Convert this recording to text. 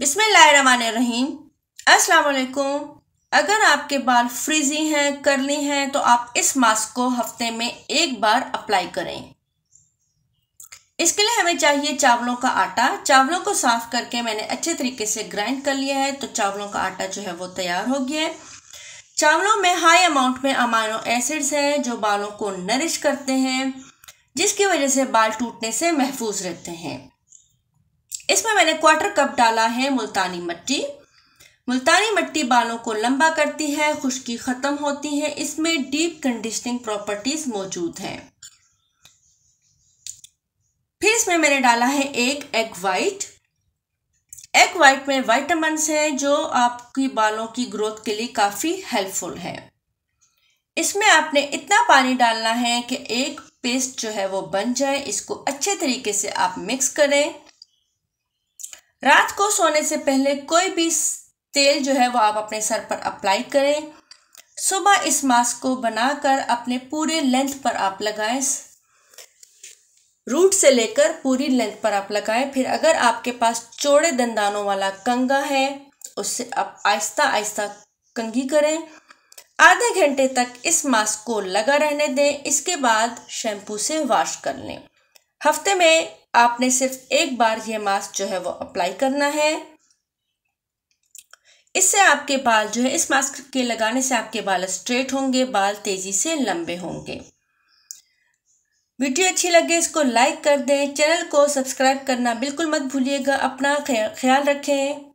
बिसमीम अस्सलाम अगर आपके बाल फ्रीजी हैं करली हैं तो आप इस मास्क को हफ्ते में एक बार अप्लाई करें इसके लिए हमें चाहिए चावलों का आटा चावलों को साफ करके मैंने अच्छे तरीके से ग्राइंड कर लिया है तो चावलों का आटा जो है वो तैयार हो गया है चावलों में हाई अमाउंट में अमाइनो एसिड्स हैं जो बालों को नरिश करते हैं जिसकी वजह से बाल टूटने से महफूज रहते हैं इसमें मैंने क्वार्टर कप डाला है मुल्तानी मट्टी मुल्तानी मट्टी बालों को लंबा करती है खुश्की ख़त्म होती है इसमें डीप कंडीशनिंग प्रॉपर्टीज़ मौजूद हैं फिर इसमें मैंने डाला है एक एग वाइट एग वाइट में वाइटामस है जो आपकी बालों की ग्रोथ के लिए काफ़ी हेल्पफुल है इसमें आपने इतना पानी डालना है कि एक पेस्ट जो है वो बन जाए इसको अच्छे तरीके से आप मिक्स करें रात को सोने से पहले कोई भी तेल जो है वो आप अपने सर पर अप्लाई करें सुबह इस मास्क को बनाकर अपने पूरे लेंथ पर आप लगाएं रूट से लेकर पूरी लेंथ पर आप लगाएं फिर अगर आपके पास चौड़े दंदानों वाला कंगा है उससे आप आहिस्ता आहिस्ता कंघी करें आधे घंटे तक इस मास्क को लगा रहने दें इसके बाद शैम्पू से वॉश कर लें हफ्ते में आपने सिर्फ एक बार ये मास्क जो है वो अप्लाई करना है इससे आपके बाल जो है इस मास्क के लगाने से आपके बाल स्ट्रेट होंगे बाल तेज़ी से लंबे होंगे वीडियो अच्छी लगे इसको लाइक कर दें चैनल को सब्सक्राइब करना बिल्कुल मत भूलिएगा अपना ख्याल रखें